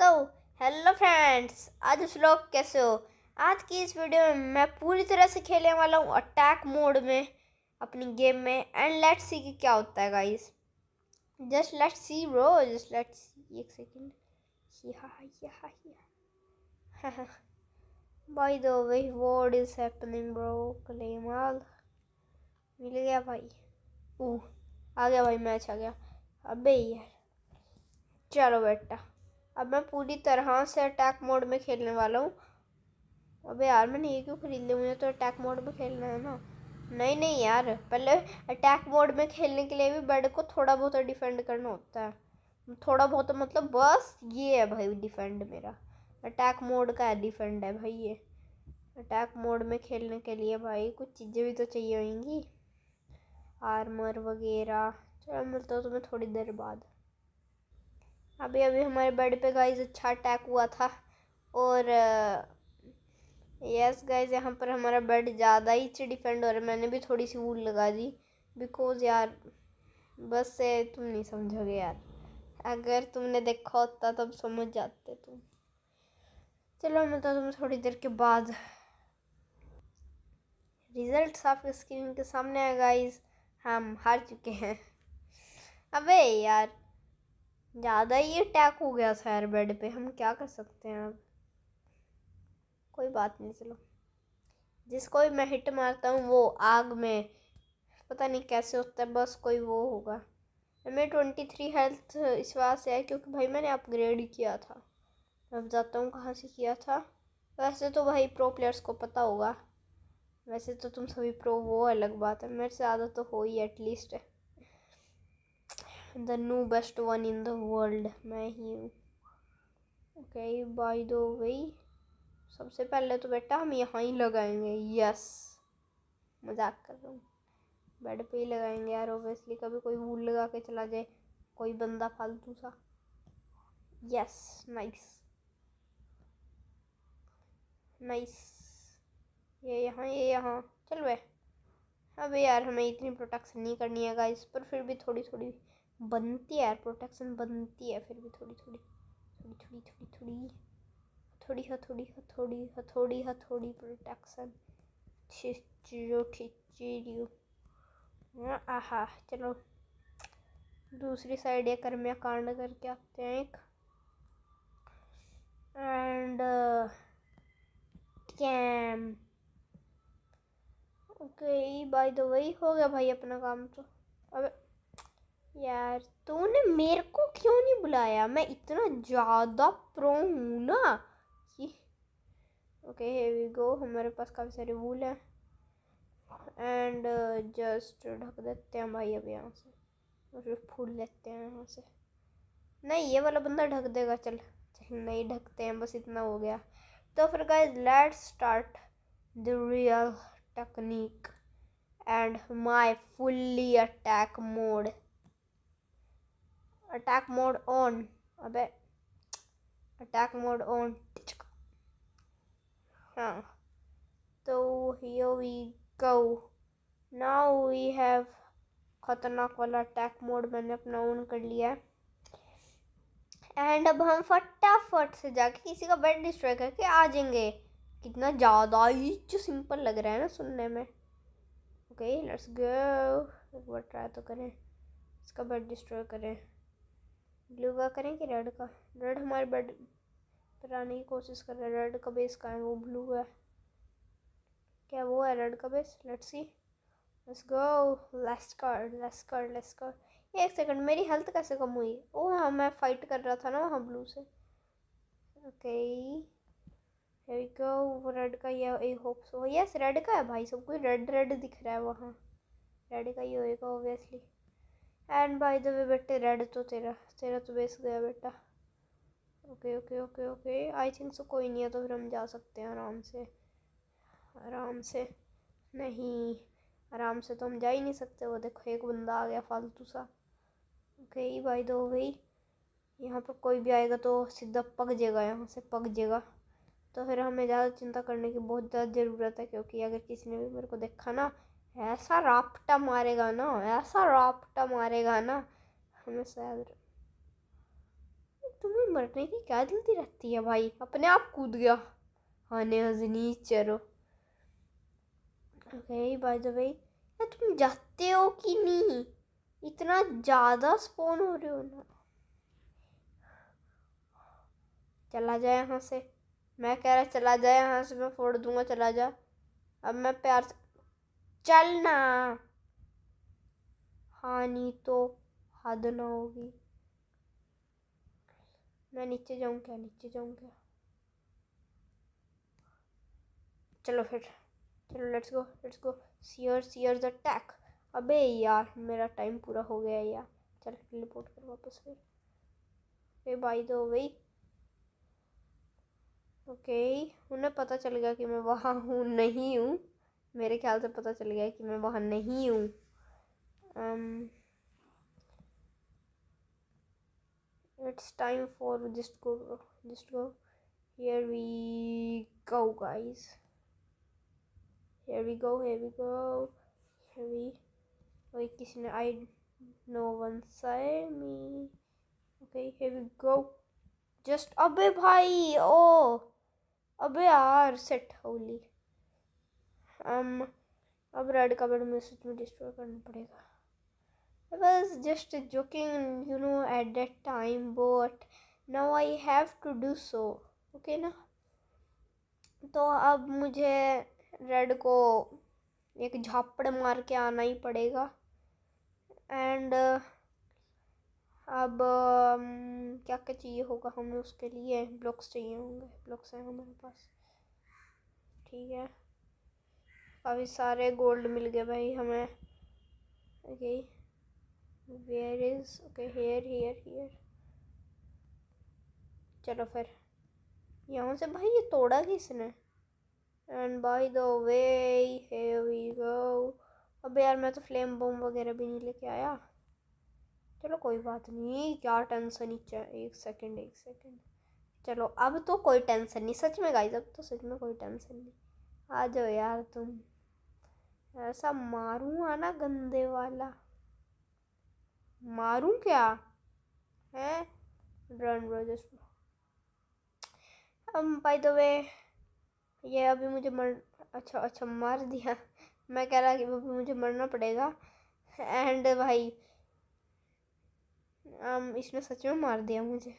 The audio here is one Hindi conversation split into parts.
सो हेलो फ्रेंड्स आज उस लोग कैसे हो आज की इस वीडियो में मैं पूरी तरह से खेलने वाला हूँ अटैक मोड में अपनी गेम में एंड लेट्स सी कि क्या होता है guys just let's see bro just let's see एक second yeah yeah by the way what is happening bro क्लेमाल मिल गया भाई ओह आ गया भाई मैच आ गया अबे यार चलो बेटा अब मैं पूरी तरह से अटैक मोड में खेलने वाला हूँ अबे यार मैंने ये क्यों खरीद लिया मुझे तो अटैक मोड में खेलना है ना नहीं नहीं यार पहले अटैक मोड में खेलने के लिए भी बर्ड को थोड़ा बहुत डिफेंड करना होता है थोड़ा बहुत मतलब बस ये है भाई डिफेंड मेरा अटैक मोड का है डिफेंड है भाई ये अटैक मोड में खेलने के लिए भाई कुछ चीज़ें भी तो चाहिए होंगी आर्मर वगैरह चलो मिलता हूँ तुम्हें थोड़ी देर बाद अभी अभी हमारे बेड पे गाइज अच्छा अटैक हुआ था और यस गाइज यहाँ पर हमारा बेड ज़्यादा ही अच्छे डिफेंड हो रहा है मैंने भी थोड़ी सी वूल लगा दी बिकॉज यार बस से तुम नहीं समझोगे यार अगर तुमने देखा होता तब तो समझ जाते तुम चलो मैं तो तुम थोड़ी देर के बाद रिजल्ट आपके स्क्रीन के सामने है गाइज हम हार चुके हैं अबे यार ज़्यादा ही अटैक हो गया सैर बेड पे हम क्या कर सकते हैं अब कोई बात नहीं चलो जिसको भी मैं हिट मारता हूँ वो आग में पता नहीं कैसे होता है बस कोई वो होगा हमें ट्वेंटी थ्री हेल्थ इस बात से है क्योंकि भाई मैंने अपग्रेड किया था अब जाता हूँ कहाँ से किया था वैसे तो भाई प्रो प्लेयर्स को पता होगा वैसे तो तुम सभी प्रो वो अलग बात है मेरे से ज़्यादा तो हो ही एटलीस्ट है the new best one in the world मैं ही हूँ ओके बाय दो वही सबसे पहले तो बेटा हम यहाँ ही लगाएंगे यस मजाक कर रहा हूँ बेड पे ही लगाएंगे यार ओबियसली कभी कोई वूल लगा के चला जाए कोई बंदा फालतू सा यस नाइस नाइस ये यहाँ ये यहाँ चल वे अबे यार हमें इतनी प्रोटेक्शन नहीं करनी है गाइस पर फिर भी थोड़ी थोड़ी बनती है प्रोटेक्शन बनती है फिर भी थोड़ी थोड़ी थोड़ी थोड़ी थोड़ी थोड़ी थोड़ी हथौड़ी हाँ, थोड़ी हथोड़ी हथोड़ी प्रोटेक्शन छिचो खिचड़ी आहा चलो दूसरी साइड ये कर्म्या कांड करके आते हैं एक and cam okay by the वही हो गया भाई अपना काम तो अब यार तूने मेरे को क्यों नहीं बुलाया मैं इतना ज़्यादा प्रो हूँ ना कि ओके वी गो हमारे पास काफ़ी सारे वूल हैं एंड जस्ट uh, ढक देते हैं भाई अब यहाँ से और फिर फूल लेते हैं यहाँ से नहीं ये वाला बंदा ढक देगा चल चल नहीं ढकते हैं बस इतना हो गया तो फिर guys let start the real technique and my fully attack mode attack mode on अबे अटैक मोड ऑन हाँ तो here we go now we have खतरनाक वाला अटैक मोड मैंने अपना ऑन कर लिया है एंड अब हम फटाफट से जाके किसी का बेड डिस्ट्रॉय करके आ जाएंगे कितना ज़्यादा ही जो सिंपल लग रहा है ना सुनने में ओके लेट्स गो एक बार ट्राई तो करें इसका बेड डिस्ट्रॉय करें ब्लू का करें कि रेड का रेड हमारे बेड पर आने की कोशिश कर रहा है रेड का बेस का है वो ब्लू है क्या वो है रेड का base let's see let's go last card last card last card ये एक सेकंड मेरी हेल्थ कैसे कम हुई ओ हाँ मैं फाइट कर रहा था ना वहाँ ब्लू से ओके गो वो रेड का ये I hope so yes red का है भाई सब कुछ रेड रेड दिख रहा है वहाँ रेड का ही होएगा obviously and by the way बेटे रेड तो तेरा तेरा तो बेस गया बेटा okay okay okay okay I think so कोई नहीं है तो फिर हम जा सकते हैं आराम से आराम से नहीं आराम से तो हम जा ही नहीं सकते वो देखो एक बंदा आ गया फालतू सा ओके भाई दो भाई यहाँ पर कोई भी आएगा तो सीधा पक जाएगा यहाँ से पक जाएगा तो फिर हमें ज़्यादा चिंता करने की बहुत ज़्यादा ज़रूरत है क्योंकि अगर किसी ने भी मेरे को देखा ना ऐसा रापटा मारेगा ना ऐसा रापटा मारेगा ना हमें शायद तुम्हें मरने की क्या जल्दी रहती है भाई अपने आप कूद गया आने हाँ हजनी चलो ओके बाय द वे तुम जाते हो कि नहीं इतना ज़्यादा स्पोन हो रहे हो ना चला जाए यहाँ से मैं कह रहा चला जाए यहाँ से मैं फोड़ दूंगा चला जा अब मैं प्यार से चलना हानि तो हद ना होगी मैं नीचे जाऊँ क्या नीचे जाऊँ क्या चलो फिर चलो let's go let's go shear the tack अबे यार मेरा टाइम पूरा हो गया यार चल टेलीपोर्ट कर वापस फिर ए भाई दो भाई ओके उन्हें पता चल गया कि मैं वहाँ हूँ नहीं हूँ मेरे ख्याल से पता चल गया कि मैं वहाँ नहीं हूँ it's time for just go just go here we go guys here we go here we go here we okay किसी ने I no one say me okay here we go just अबे भाई ओ अबे यार सेट होली um, अब रेड का बेड मुझे सच में डिस्ट्रॉय करना पड़ेगा I was just joking, you know, at that time, but now I have to do so. ना तो अब मुझे रेड को एक झापड़ मार के आना ही पड़ेगा एंड अब um, क्या क्या चाहिए होगा हमें उसके लिए ब्लॉक्स चाहिए होंगे ब्लॉक्स हैं हमारे पास ठीक है अभी सारे गोल्ड मिल गए भाई हमें okay where is okay here here here चलो फिर यहाँ से भाई ये तोड़ा किसने and by the way here we go अब यार मैं तो फ्लेम बम वगैरह भी नहीं लेके आया चलो कोई बात नहीं क्या टेंशन ही एक सेकंड एक सेकंड चलो अब तो कोई टेंशन नहीं सच में गाइस अब तो सच में कोई टेंशन नहीं आ जाओ यार तुम ऐसा मारूं आना गंदे वाला मारूं क्या है रन ब्रदर्स हम बाय द वे ये अभी मुझे मर अच्छा अच्छा मार दिया मैं कह रहा कि अभी मुझे मरना पड़ेगा एंड भाई आम um, इसने सच में मार दिया मुझे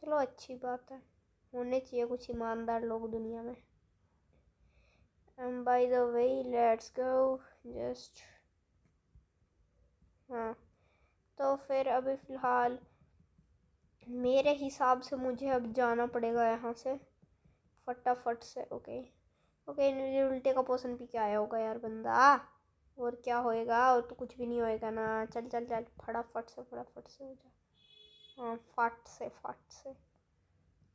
चलो अच्छी बात है होने चाहिए कुछ ईमानदार लोग दुनिया में And by the way, let's go. Just हाँ तो फिर अभी फ़िलहाल मेरे हिसाब से मुझे अब जाना पड़ेगा यहाँ से फटाफट से ओके ओके उल्टे का पोषण भी क्या आया होगा यार बंदा और क्या होएगा और तो कुछ भी नहीं होएगा ना चल चल चल फटाफट से फटाफट से हो जा हाँ फट से फट से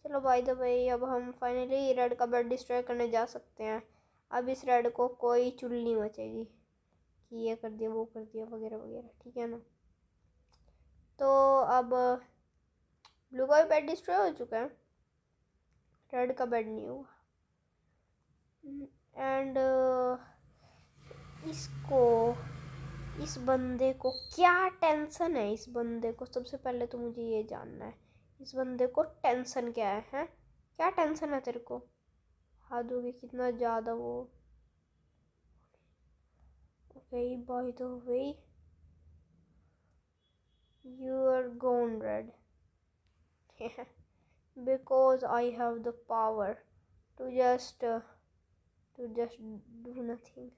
चलो भाई द भाई अब हम फाइनली रेड का बेड डिस्ट्रॉय करने जा सकते हैं अब इस रेड को कोई चुल नहीं बचेगी कि ये कर दिया वो कर दिया वगैरह वगैरह ठीक है ना तो अब ब्लू का भी बेड डिस्ट्रॉय हो चुका है रेड का बेड नहीं हुआ एंड uh, इसको इस बंदे को क्या टेंशन है इस बंदे को सबसे पहले तो मुझे ये जानना है इस बंदे को टेंशन क्या है, है? क्या टेंशन है तेरे को हद होगी कितना ज़्यादा वो तो गई बॉय तो वही गई you are gone red because I have the power to just to just do nothing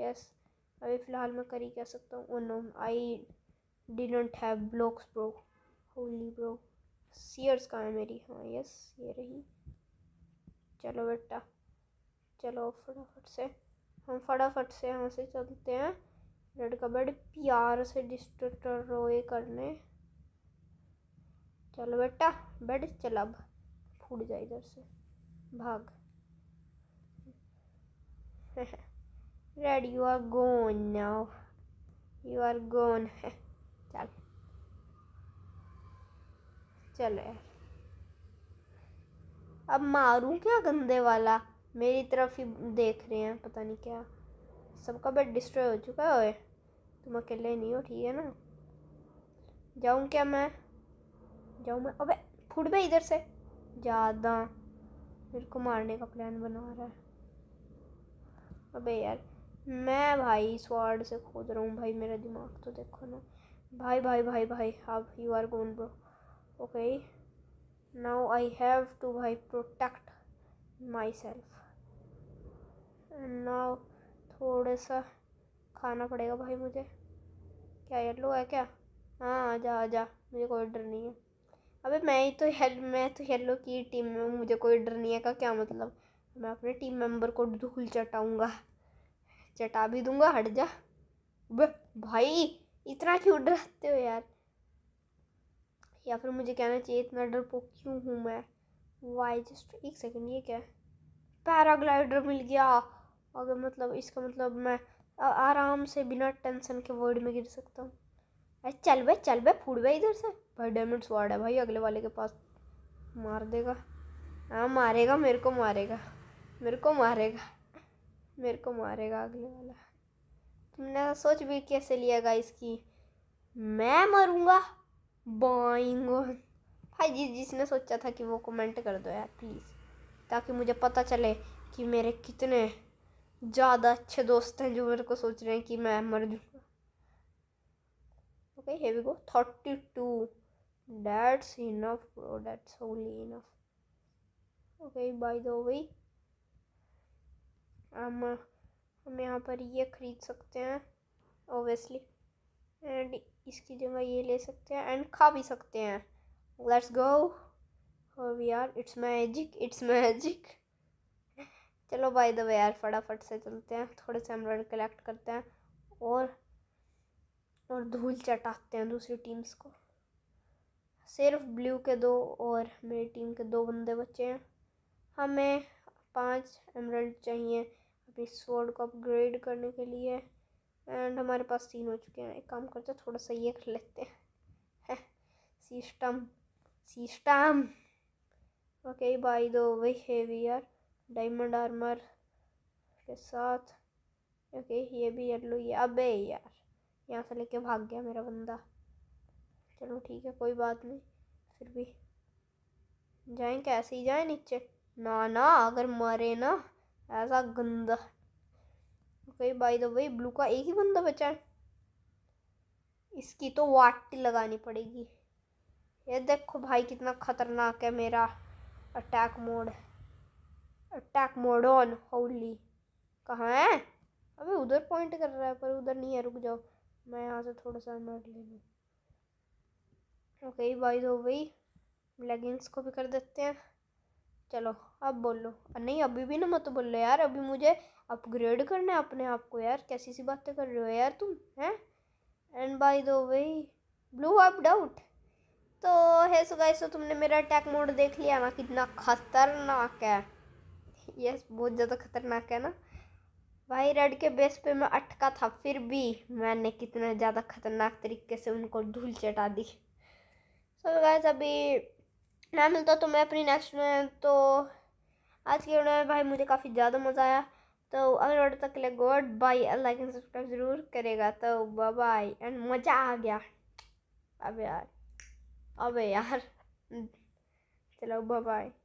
yes अभी फ़िलहाल मैं कर ही कह सकता हूँ oh no I didn't have blocks bro holy bro shears कहाँ है मेरी हाँ यस ये रही चलो बेटा चलो फटाफट से हम फटाफट से यहाँ से चलते हैं लड़का बड़े प्यार से रोए करने चलो बेटा बेड चल अब फूट जाए इधर से भाग red you are gone now you are gone है चल चले यार अब मारूं क्या गंदे वाला मेरी तरफ ही देख रहे हैं पता नहीं क्या सबका बेड डिस्ट्रॉय हो चुका है तुम अकेले नहीं हो ठीक है ना जाऊं क्या मैं जाऊं मैं अबे फुट बे इधर से ज़्यादा मेरे को मारने का प्लान बना रहा है अबे यार मैं भाई स्वाड से खोद रहा हूँ भाई मेरा दिमाग तो देखो ना भाई भाई भाई भाई अब you are gone bro okay now I have to भाई protect myself and now थोड़ा सा खाना पड़ेगा भाई मुझे क्या येलो है क्या हाँ आ जा आ जा मुझे कोई डर नहीं है अबे मैं ही तो हेल मैं तो येलो की टीम में मुझे कोई डर नहीं है का क्या मतलब मैं अपने टीम मेंबर को धूल चटाऊँगा चटा भी दूंगा हट जा भाई इतना क्यों डरते हो यार या फिर मुझे कहना चाहिए इतना डर पो क्यों हूँ मैं वाई जस्ट एक सेकेंड ये क्या है पैराग्लाइडर मिल गया अगर मतलब इसका मतलब मैं आराम से बिना टेंशन के वर्ड में गिर सकता हूँ अरे चल बे चल बे फूट बे इधर से भाई डेमिट स्वाड है भाई अगले वाले के पास मार देगा हाँ मारेगा मेरे को मारेगा मेरे को मारेगा मेरे को मारेगा अगले वाला तुमने सोच भी कैसे लिया गाइस की मैं मरूंगा बॉइंग भाई जिस जिसने सोचा था कि वो कमेंट कर दो यार प्लीज़ ताकि मुझे पता चले कि मेरे कितने ज़्यादा अच्छे दोस्त हैं जो मेरे को सोच रहे हैं कि मैं मर जाऊँगा okay here we go thirty two that's enough bro that's only enough okay by the way हम हम यहाँ पर ये ख़रीद सकते हैं ओबियसली एंड इसकी जगह ये ले सकते हैं एंड खा भी सकते हैं let's go we are it's magic it's magic चलो बाय द वे यार फटाफट से चलते हैं थोड़े से एमरल्ड कलेक्ट करते हैं और और धूल चटाकते हैं दूसरी टीम्स को सिर्फ ब्लू के दो और मेरी टीम के दो बंदे बचे हैं हमें पांच एमरल्ड चाहिए अपनी स्वॉर्ड को अपग्रेड करने के लिए एंड हमारे पास तीन हो चुके हैं एक काम करते हैं थोड़ा सा ये कर लेते हैं है, सिस्टम सिस्टम ओके बाई दो वही हेवियर डायमंड आर्मर के साथ ओके ये भी येलो ये अबे यार यहाँ से लेके भाग गया मेरा बंदा चलो ठीक है कोई बात नहीं फिर भी जाएं कैसे ही जाएं नीचे ना ना अगर मरे ना ऐसा गंदा okay by the way blue का एक ही बंदा बचा है इसकी तो वाट लगानी पड़ेगी ये देखो भाई कितना खतरनाक है मेरा attack mode attack mode on Holi कहाँ है अबे उधर पॉइंट कर रहा है पर उधर नहीं है रुक जाओ मैं यहाँ से थोड़ा सा मार ले लूँ ओके बाई दो वही लेगिंग्स को भी कर देते हैं चलो अब बोल लो नहीं अभी भी ना मत बोल लो यार अभी मुझे अपग्रेड करना है अपने आप को यार कैसी सी बातें कर रहे हो यार तुम हैं and by the way blue up doubt तो है सो गाइस तुमने मेरा अटैक मोड देख लिया ना कितना खतरनाक है यस बहुत ज़्यादा खतरनाक है ना भाई रेड के बेस पे मैं अटका था फिर भी मैंने कितना ज़्यादा खतरनाक तरीके से उनको धूल चटा दी सो so गाइस अभी ना मिलता तो मैं अपनी नेक्स्ट में तो आज के वीडियो में भाई मुझे काफ़ी ज़्यादा मज़ा आया तो अगले वीडियो तक के लिए goodbye like and subscribe ज़रूर करेगा तो बाय एंड मज़ा आ गया अब यार अब यार चलो बाय